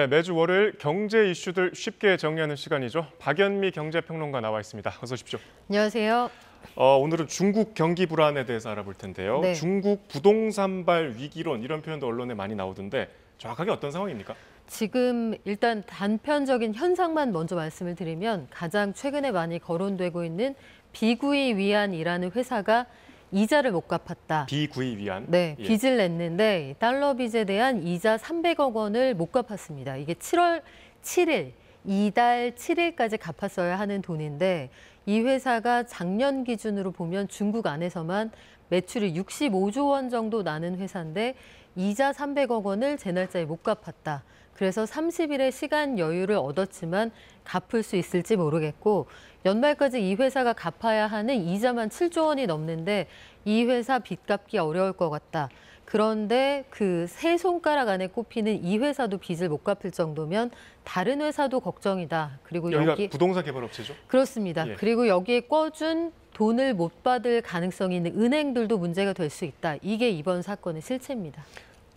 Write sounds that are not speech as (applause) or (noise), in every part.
네, 매주 월요일 경제 이슈들 쉽게 정리하는 시간이죠. 박연미 경제평론가 나와 있습니다. 어서 오십시오. 안녕하세요. 어, 오늘은 중국 경기 불안에 대해서 알아볼 텐데요. 네. 중국 부동산발 위기론 이런 표현도 언론에 많이 나오던데 정확하게 어떤 상황입니까? 지금 일단 단편적인 현상만 먼저 말씀을 드리면 가장 최근에 많이 거론되고 있는 비구이 위안이라는 회사가 이자를 못 갚았다. 비구입 위한. 네, 예. 빚을 냈는데 달러 빚에 대한 이자 300억 원을 못 갚았습니다. 이게 7월 7일, 이달 7일까지 갚았어야 하는 돈인데 이 회사가 작년 기준으로 보면 중국 안에서만 매출이 65조 원 정도 나는 회사인데 이자 300억 원을 제 날짜에 못 갚았다. 그래서 30일의 시간 여유를 얻었지만 갚을 수 있을지 모르겠고 연말까지 이 회사가 갚아야 하는 이자만 7조 원이 넘는데 이 회사 빚 갚기 어려울 것 같다. 그런데 그 세 손가락 안에 꼽히는 이 회사도 빚을 못 갚을 정도면 다른 회사도 걱정이다. 그리고 여기 부동산 개발 업체죠? 그렇습니다. 예. 그리고 여기에 꿔준 돈을 못 받을 가능성이 있는 은행들도 문제가 될 수 있다. 이게 이번 사건의 실체입니다.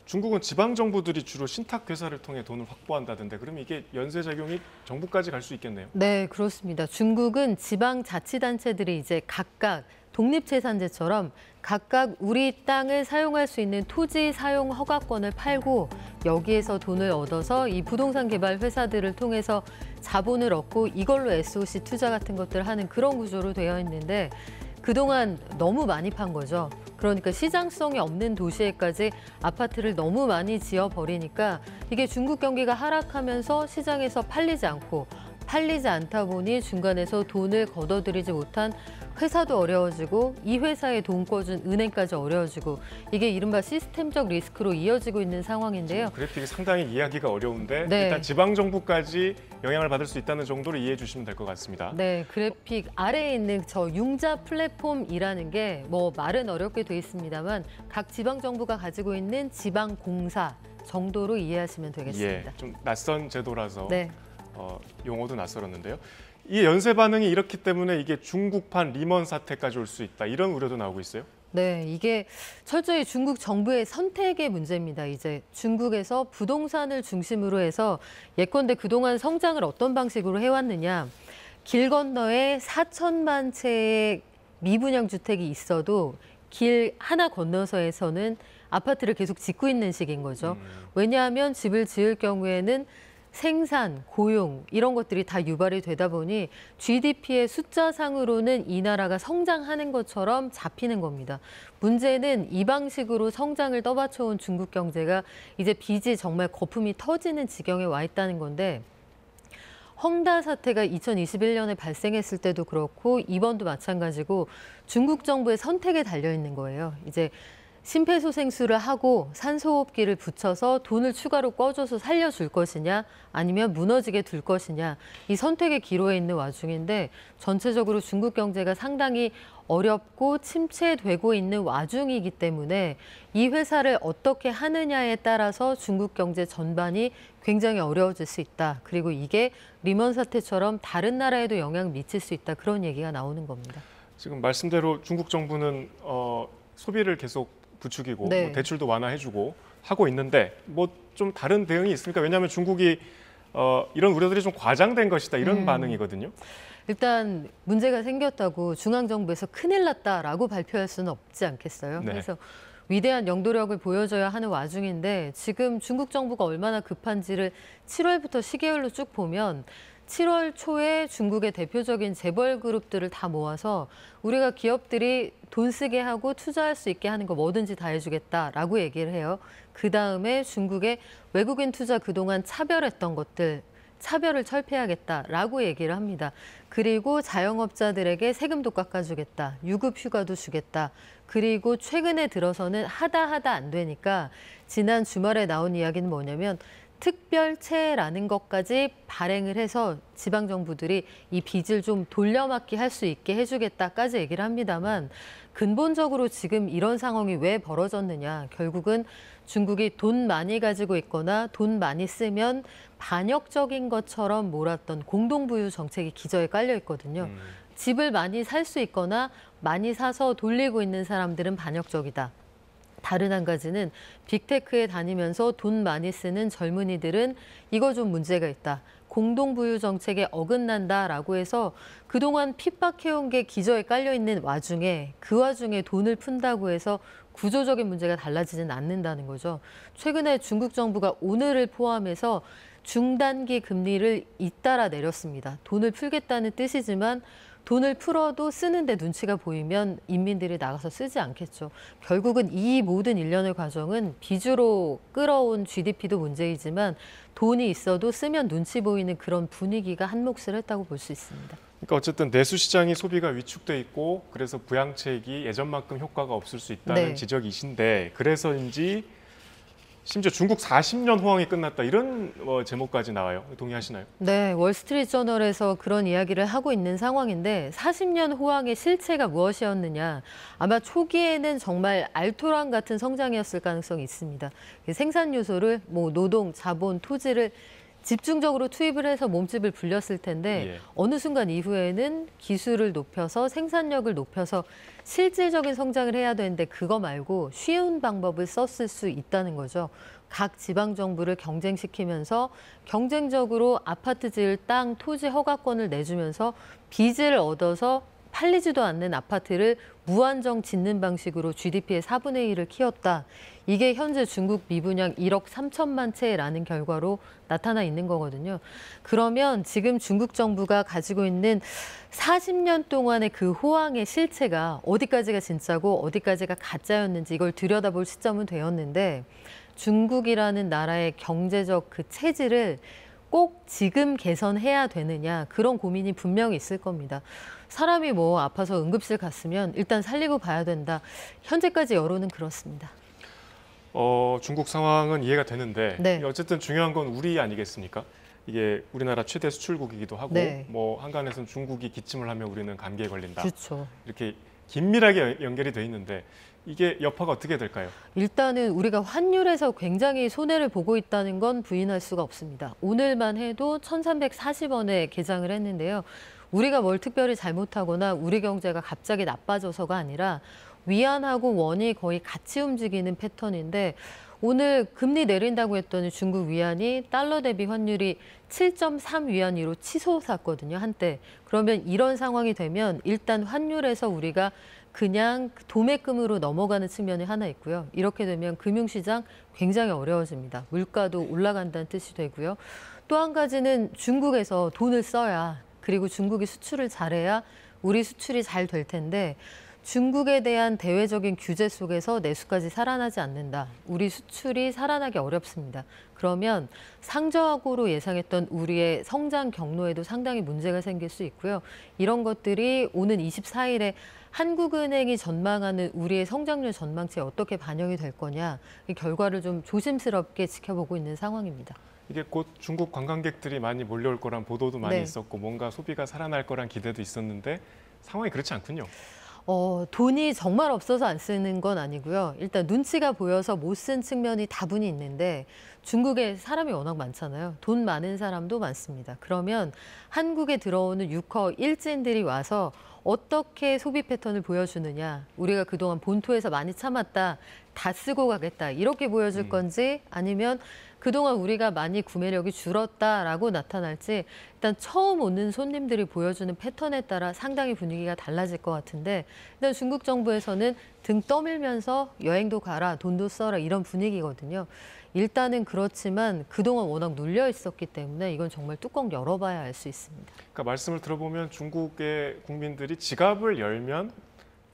중국은 지방 정부들이 주로 신탁 회사를 통해 돈을 확보한다던데 그럼 이게 연쇄 작용이 정부까지 갈 수 있겠네요. 네, 그렇습니다. 중국은 지방 자치단체들이 이제 각각 독립재산제처럼 각각 우리 땅을 사용할 수 있는 토지 사용 허가권을 팔고 여기에서 돈을 얻어서 이 부동산 개발 회사들을 통해서 자본을 얻고 이걸로 SOC 투자 같은 것들을 하는 그런 구조로 되어 있는데 그동안 너무 많이 판 거죠. 그러니까 시장성이 없는 도시에까지 아파트를 너무 많이 지어버리니까 이게 중국 경기가 하락하면서 시장에서 팔리지 않고 팔리지 않다 보니 중간에서 돈을 걷어들이지 못한 회사도 어려워지고 이 회사에 돈 꿔준 은행까지 어려워지고 이게 이른바 시스템적 리스크로 이어지고 있는 상황인데요. 그래픽이 상당히 이해하기가 어려운데 네. 일단 지방정부까지 영향을 받을 수 있다는 정도로 이해해 주시면 될 것 같습니다. 네, 그래픽 아래에 있는 저 융자 플랫폼이라는 게 뭐 말은 어렵게 돼 있습니다만 각 지방정부가 가지고 있는 지방공사 정도로 이해하시면 되겠습니다. 예, 좀 낯선 제도라서 네. 어, 용어도 낯설었는데요. 이 연쇄 반응이 이렇기 때문에 이게 중국판 리먼 사태까지 올 수 있다 이런 우려도 나오고 있어요. 네, 이게 철저히 중국 정부의 선택의 문제입니다. 이제 중국에서 부동산을 중심으로 해서 예컨대 그동안 성장을 어떤 방식으로 해왔느냐. 길 건너에 4천만 채의 미분양 주택이 있어도 길 하나 건너서에서는 아파트를 계속 짓고 있는 식인 거죠. 음. 왜냐하면 집을 지을 경우에는 생산, 고용 이런 것들이 다 유발이 되다 보니 GDP의 숫자상으로는 이 나라가 성장하는 것처럼 잡히는 겁니다. 문제는 이 방식으로 성장을 떠받쳐온 중국 경제가 이제 빚이 정말 거품이 터지는 지경에 와 있다는 건데 헝다 사태가 2021년에 발생했을 때도 그렇고 이번도 마찬가지고 중국 정부의 선택에 달려 있는 거예요. 이제 심폐소생술을 하고 산소호흡기를 붙여서 돈을 추가로 꺼줘서 살려줄 것이냐 아니면 무너지게 둘 것이냐 이 선택의 기로에 있는 와중인데 전체적으로 중국 경제가 상당히 어렵고 침체되고 있는 와중이기 때문에 이 회사를 어떻게 하느냐에 따라서 중국 경제 전반이 굉장히 어려워질 수 있다. 그리고 이게 리먼 사태처럼 다른 나라에도 영향 미칠 수 있다. 그런 얘기가 나오는 겁니다. 지금 말씀대로 중국 정부는 어, 소비를 계속 부추기고 뭐 네. 뭐 대출도 완화해주고 하고 있는데 뭐 좀 다른 대응이 있습니까 왜냐하면 중국이 어, 이런 우려들이 좀 과장된 것이다 이런 음. 반응이거든요. 일단 문제가 생겼다고 중앙정부에서 큰일 났다라고 발표할 수는 없지 않겠어요. 네. 그래서 위대한 영도력을 보여줘야 하는 와중인데 지금 중국 정부가 얼마나 급한지를 7월부터 10개월로 쭉 보면 7월 초에 중국의 대표적인 재벌 그룹들을 다 모아서 우리가 기업들이 돈 쓰게 하고 투자할 수 있게 하는 거 뭐든지 다 해주겠다라고 얘기를 해요. 그 다음에 중국의 외국인 투자 그동안 차별했던 것들 차별을 철폐하겠다라고 얘기를 합니다. 그리고 자영업자들에게 세금도 깎아주겠다, 유급 휴가도 주겠다. 그리고 최근에 들어서는 하다 하다 안 되니까 지난 주말에 나온 이야기는 뭐냐면 특별채라는 것까지 발행을 해서 지방 정부들이 이 빚을 좀 돌려막기 할 수 있게 해주겠다까지 얘기를 합니다만 근본적으로 지금 이런 상황이 왜 벌어졌느냐 결국은 중국이 돈 많이 가지고 있거나 돈 많이 쓰면 반역적인 것처럼 몰았던 공동부유 정책이 기저에 깔려 있거든요. 음. 집을 많이 살 수 있거나 많이 사서 돌리고 있는 사람들은 반역적이다. 다른 한 가지는 빅테크에 다니면서 돈 많이 쓰는 젊은이들은 이거 좀 문제가 있다. 공동부유 정책에 어긋난다라고 해서 그동안 핍박해온 게 기저에 깔려있는 와중에 그 와중에 돈을 푼다고 해서 구조적인 문제가 달라지진 않는다는 거죠. 최근에 중국 정부가 오늘을 포함해서 중단기 금리를 잇따라 내렸습니다. 돈을 풀겠다는 뜻이지만 돈을 풀어도 쓰는데 눈치가 보이면 인민들이 나가서 쓰지 않겠죠. 결국은 이 모든 일련의 과정은 비주로 끌어온 GDP도 문제이지만 돈이 있어도 쓰면 눈치 보이는 그런 분위기가 한몫을 했다고 볼 수 있습니다. 그러니까 어쨌든 내수 시장이 소비가 위축돼 있고 그래서 부양책이 예전만큼 효과가 없을 수 있다는 네. 지적이신데 그래서인지 심지어 중국 40년 호황이 끝났다 이런 뭐 제목까지 나와요. 동의하시나요? 네, 월스트리트 저널에서 그런 이야기를 하고 있는 상황인데 40년 호황의 실체가 무엇이었느냐. 아마 초기에는 정말 알토란 같은 성장이었을 가능성이 있습니다. 그 생산 요소를 뭐 노동, 자본, 토지를 집중적으로 투입을 해서 몸집을 불렸을 텐데 예. 어느 순간 이후에는 기술을 높여서 생산력을 높여서 실질적인 성장을 해야 되는데 그거 말고 쉬운 방법을 썼을 수 있다는 거죠. 각 지방 정부를 경쟁시키면서 경쟁적으로 아파트 지을 땅, 토지 허가권을 내주면서 빚을 얻어서 팔리지도 않는 아파트를 무한정 짓는 방식으로 GDP의 4분의 1을 키웠다. 이게 현재 중국 미분양 1억 3천만 채라는 결과로 나타나 있는 거거든요. 그러면 지금 중국 정부가 가지고 있는 40년 동안의 그 호황의 실체가 어디까지가 진짜고 어디까지가 가짜였는지 이걸 들여다볼 시점은 되었는데 중국이라는 나라의 경제적 그 체질을 꼭 지금 개선해야 되느냐 그런 고민이 분명히 있을 겁니다. 사람이 뭐 아파서 응급실 갔으면 일단 살리고 봐야 된다. 현재까지 여론은 그렇습니다. 어, 중국 상황은 이해가 되는데 네. 어쨌든 중요한 건 우리 아니겠습니까? 이게 우리나라 최대 수출국이기도 하고 네. 뭐 한간에서는 중국이 기침을 하면 우리는 감기에 걸린다. 그렇죠. 이렇게 긴밀하게 연결이 돼 있는데 이게 여파가 어떻게 될까요? 일단은 우리가 환율에서 굉장히 손해를 보고 있다는 건 부인할 수가 없습니다. 오늘만 해도 1,340원에 개장을 했는데요. 우리가 뭘 특별히 잘못하거나 우리 경제가 갑자기 나빠져서가 아니라 위안하고 원이 거의 같이 움직이는 패턴인데 오늘 금리 내린다고 했더니 중국 위안이 달러 대비 환율이 7.3 위안으로 치솟았거든요, 한때. 그러면 이런 상황이 되면 일단 환율에서 우리가 그냥 도매금으로 넘어가는 측면이 하나 있고요. 이렇게 되면 금융시장 굉장히 어려워집니다. 물가도 올라간다는 뜻이 되고요. 또 한 가지는 중국에서 돈을 써야 그리고 중국이 수출을 잘해야 우리 수출이 잘 될 텐데 중국에 대한 대외적인 규제 속에서 내수까지 살아나지 않는다. 우리 수출이 살아나기 어렵습니다. 그러면 상저하고로 예상했던 우리의 성장 경로에도 상당히 문제가 생길 수 있고요. 이런 것들이 오는 24일에 한국은행이 전망하는 우리의 성장률 전망치에 어떻게 반영이 될 거냐 이 결과를 좀 조심스럽게 지켜보고 있는 상황입니다. 이게 곧 중국 관광객들이 많이 몰려올 거란 보도도 많이 네. 있었고 뭔가 소비가 살아날 거란 기대도 있었는데 상황이 그렇지 않군요. 어, 돈이 정말 없어서 안 쓰는 건 아니고요. 일단 눈치가 보여서 못 쓴 측면이 다분히 있는데 중국에 사람이 워낙 많잖아요. 돈 많은 사람도 많습니다. 그러면 한국에 들어오는 유커 일진들이 와서 어떻게 소비 패턴을 보여주느냐, 우리가 그동안 본토에서 많이 참았다, 다 쓰고 가겠다, 이렇게 보여줄 음. 건지 아니면 그동안 우리가 많이 구매력이 줄었다라고 나타날지 일단 처음 오는 손님들이 보여주는 패턴에 따라 상당히 분위기가 달라질 것 같은데 일단 중국 정부에서는 등 떠밀면서 여행도 가라, 돈도 써라 이런 분위기거든요. 일단은 그렇지만 그동안 워낙 눌려 있었기 때문에 이건 정말 뚜껑 열어봐야 알 수 있습니다. 그러니까 말씀을 들어보면 중국의 국민들이 지갑을 열면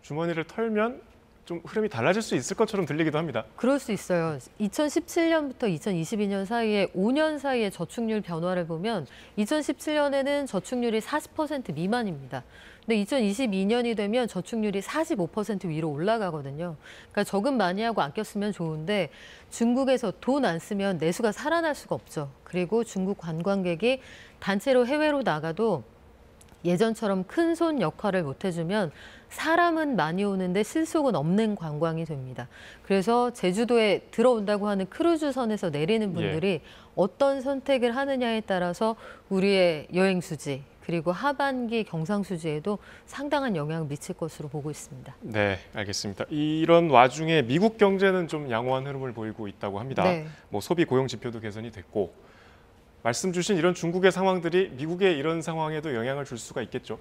주머니를 털면 좀 흐름이 달라질 수 있을 것처럼 들리기도 합니다. 그럴 수 있어요. 2017년부터 2022년 사이에 5년 사이의 저축률 변화를 보면 2017년에는 저축률이 40% 미만입니다. 근데 2022년이 되면 저축률이 45% 위로 올라가거든요. 그러니까 적금 많이 하고 아껴 쓰면 좋은데 중국에서 돈 안 쓰면 내수가 살아날 수가 없죠. 그리고 중국 관광객이 단체로 해외로 나가도 예전처럼 큰 손 역할을 못 해주면 사람은 많이 오는데 실속은 없는 관광이 됩니다. 그래서 제주도에 들어온다고 하는 크루즈선에서 내리는 예. 분들이 예. 어떤 선택을 하느냐에 따라서 우리의 여행 수지 그리고 하반기 경상 수지에도 상당한 영향을 미칠 것으로 보고 있습니다. 네, 알겠습니다. 이런 와중에 미국 경제는 좀 양호한 흐름을 보이고 있다고 합니다. 네. 뭐 소비 고용 지표도 개선이 됐고 말씀 주신 이런 중국의 상황들이 미국의 이런 상황에도 영향을 줄 수가 있겠죠.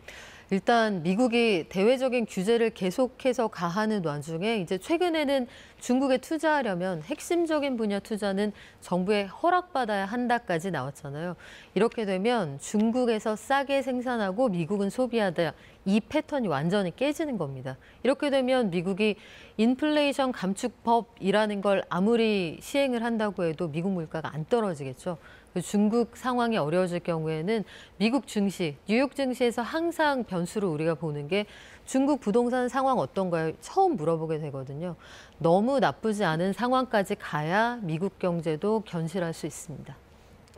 일단 미국이 대외적인 규제를 계속해서 가하는 와중에 이제 최근에는 중국에 투자하려면 핵심적인 분야 투자는 정부에 허락받아야 한다까지 나왔잖아요. 이렇게 되면 중국에서 싸게 생산하고 미국은 소비하다 이 패턴이 완전히 깨지는 겁니다. 이렇게 되면 미국이 인플레이션 감축법이라는 걸 아무리 시행을 한다고 해도 미국 물가가 안 떨어지겠죠. 중국 상황이 어려워질 경우에는 미국 증시, 뉴욕 증시에서 항상 변수로 우리가 보는 게 중국 부동산 상황 어떤가요? 처음 물어보게 되거든요. 너무 나쁘지 않은 상황까지 가야 미국 경제도 견실할 수 있습니다.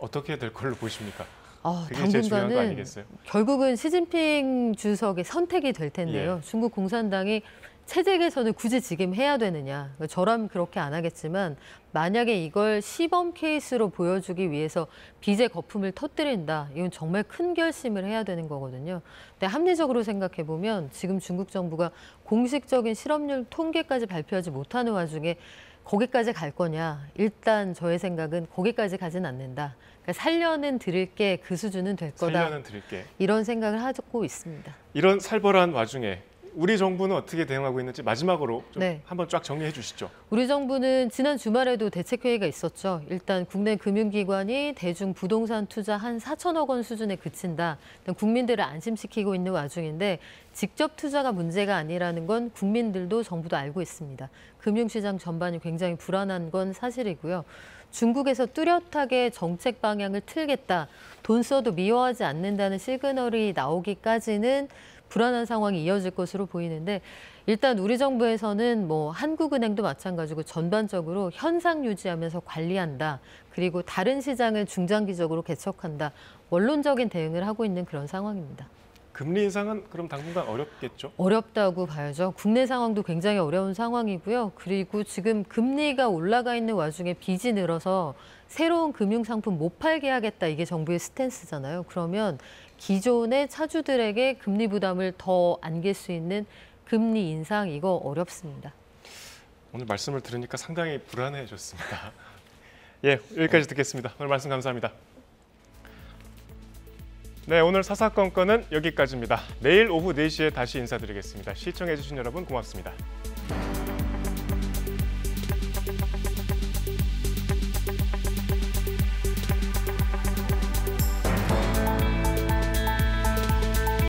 어떻게 될 걸로 보십니까? 어, 당분간은 결국은 시진핑 주석의 선택이 될 텐데요. 예. 중국 공산당이 체제 개선을 굳이 지금 해야 되느냐. 저라면 그렇게 안 하겠지만 만약에 이걸 시범 케이스로 보여주기 위해서 빚의 거품을 터뜨린다. 이건 정말 큰 결심을 해야 되는 거거든요. 근데 합리적으로 생각해보면 지금 중국 정부가 공식적인 실업률 통계까지 발표하지 못하는 와중에 거기까지 갈 거냐? 일단 저의 생각은 거기까지 가진 않는다. 그러니까 살려는 드릴게 그 수준은 될 거다. 살려는 드릴게. 이런 생각을 하고 있습니다. 이런 살벌한 와중에 우리 정부는 어떻게 대응하고 있는지 마지막으로 좀 네. 한번 쫙 정리해 주시죠. 우리 정부는 지난 주말에도 대책회의가 있었죠. 일단 국내 금융기관이 대중 부동산 투자 한 4천억 원 수준에 그친다. 국민들을 안심시키고 있는 와중인데 직접 투자가 문제가 아니라는 건 국민들도 정부도 알고 있습니다. 금융시장 전반이 굉장히 불안한 건 사실이고요. 중국에서 뚜렷하게 정책 방향을 틀겠다, 돈 써도 미워하지 않는다는 시그널이 나오기까지는 불안한 상황이 이어질 것으로 보이는데 일단 우리 정부에서는 뭐 한국은행도 마찬가지고 전반적으로 현상 유지하면서 관리한다. 그리고 다른 시장을 중장기적으로 개척한다. 원론적인 대응을 하고 있는 그런 상황입니다. 금리 인상은 그럼 당분간 어렵겠죠? 어렵다고 봐야죠. 국내 상황도 굉장히 어려운 상황이고요. 그리고 지금 금리가 올라가 있는 와중에 빚이 늘어서 새로운 금융 상품 못 팔게 하겠다 이게 정부의 스탠스잖아요. 그러면 기존의 차주들에게 금리 부담을 더 안길 수 있는 금리 인상 이거 어렵습니다. 오늘 말씀을 들으니까 상당히 불안해졌습니다. (laughs) 예, 여기까지 듣겠습니다. 오늘 말씀 감사합니다. 네, 오늘 사사건건은 여기까지입니다. 내일 오후 4시에 다시 인사드리겠습니다. 시청해주신 여러분 고맙습니다.